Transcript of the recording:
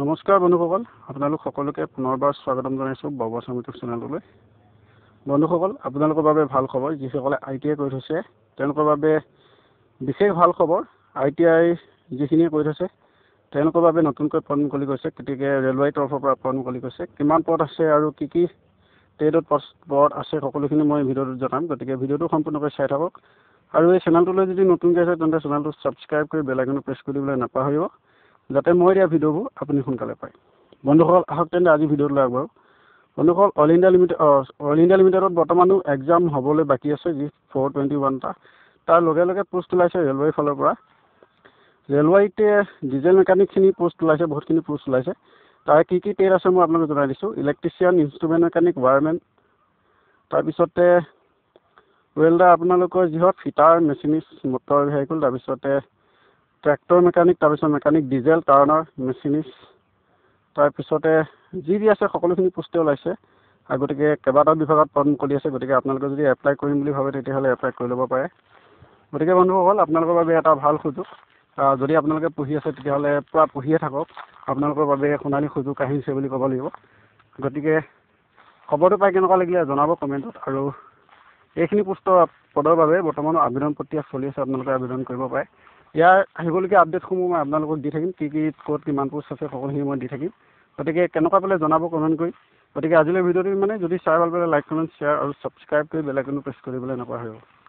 নমস্কাৰ বন্ধুসকল আপোনালোক সকলোকে পুনৰবাৰ স্বাগতম জনাইছোঁ বৰবাচাম ইউটিউব চেনেলটোলৈ বন্ধুসকল আপোনালোকৰ বাবে ভাল খবৰ যিসকলে আই টি আই কৰি থৈছে তেওঁলোকৰ বাবে বিশেষ ভাল খবৰ আই টি আই যিখিনিয়ে কৰি থৈছে তেওঁলোকৰ বাবে নতুনকৈ ফৰ্ম মুকলি কৰিছে গতিকে ৰেলৱে তৰফৰ পৰা ফৰ্ম মুকলি কৰিছে কিমান পদ আছে আৰু কি কি ট্ৰেডত পদ আছে সকলোখিনি মই ভিডিঅ'টোত জনাম গতিকে ভিডিঅ'টো সম্পূৰ্ণকৈ চাই থাকক আৰু এই চেনেলটোলৈ যদি নতুনকৈ আছে তেন্তে চেনেলটো ছাবস্ক্ৰাইব কৰি বেলাইকনটো প্ৰেছ কৰিবলৈ নাপাহৰিব যাতে মই দিয়া ভিডিঅ'বোৰ আপুনি সোনকালে পায় বন্ধুসকল আহক তেন্তে আজি ভিডিঅ'টোলৈ লাগ বাৰু বন্ধুসকল all India limited all India লিমিটেডত বৰ্তমানো এক্সাম হ'বলৈ বাকী আছে যি ফ'ৰ টুৱেণ্টি ওৱানটা তাৰ লগে লগে পোষ্ট ওলাইছে ৰেলৱে ফালৰ পৰা ৰেলৱাইতে ডিজেল মেকানিকখিনি পোষ্ট ওলাইছে বহুতখিনি পোষ্ট ওলাইছে তাৰ কি কি পেইড আছে মই আপোনালোকে জনাই দিছোঁ ইলেক্ট্ৰিচিয়ান ইনষ্ট্ৰুমেণ্ট মেকানিক ৱায়াৰমেন তাৰপিছতে ৱেল্ডাৰ আপোনালোকৰ যিহত ফিটাৰ মেচিনিষ্ট মটৰ ভেহিকল তাৰপিছতে ট্ৰেক্টৰ মেকানিক তাৰপিছত মেকানিক ডিজেল টাৰ্ণাৰ মেচিনিষ্ট তাৰপিছতে যি যি আছে সকলোখিনি পুষ্টি ওলাইছে আৰু গতিকে কেইবাটাও বিভাগত পদ মুকলি আছে গতিকে আপোনালোকে যদি এপ্লাই কৰিম বুলি ভাবে তেতিয়াহ'লে এপ্লাই কৰি ল'ব পাৰে গতিকে বন্ধুসকল আপোনালোকৰ বাবে এটা ভাল সুযোগ যদি আপোনালোকে পঢ়ি আছে তেতিয়াহ'লে পূৰা পঢ়িয়ে থাকক আপোনালোকৰ বাবে সোণালী সুযোগ আহিছে বুলি ক'ব লাগিব গতিকে খবৰটো পাই কেনেকুৱা লাগিলে জনাব কমেণ্টত আৰু এইখিনি পুষ্ট পদৰ বাবে বৰ্তমান আবেদন প্ৰক্ৰিয়া চলি আছে আপোনালোকে আবেদন কৰিব পাৰে ইয়াৰ আহিবলগীয়া আপডেটসমূহ মই আপোনালোকক দি থাকিম কি কি ক'ত কিমান পোষ্ট আছে সকলোখিনি মই দি থাকিম গতিকে কেনেকুৱা পালে জনাব কমেণ্ট কৰি গতিকে আজিলৈ ভিডিঅ'টো ইমানেই যদি চাই ভাল পালে লাইক কমেণ্ট শ্বেয়াৰ আৰু ছাবস্ক্ৰাইব কৰি বেলেগ এনেও প্ৰেছ কৰিবলৈ নাপাহৰিব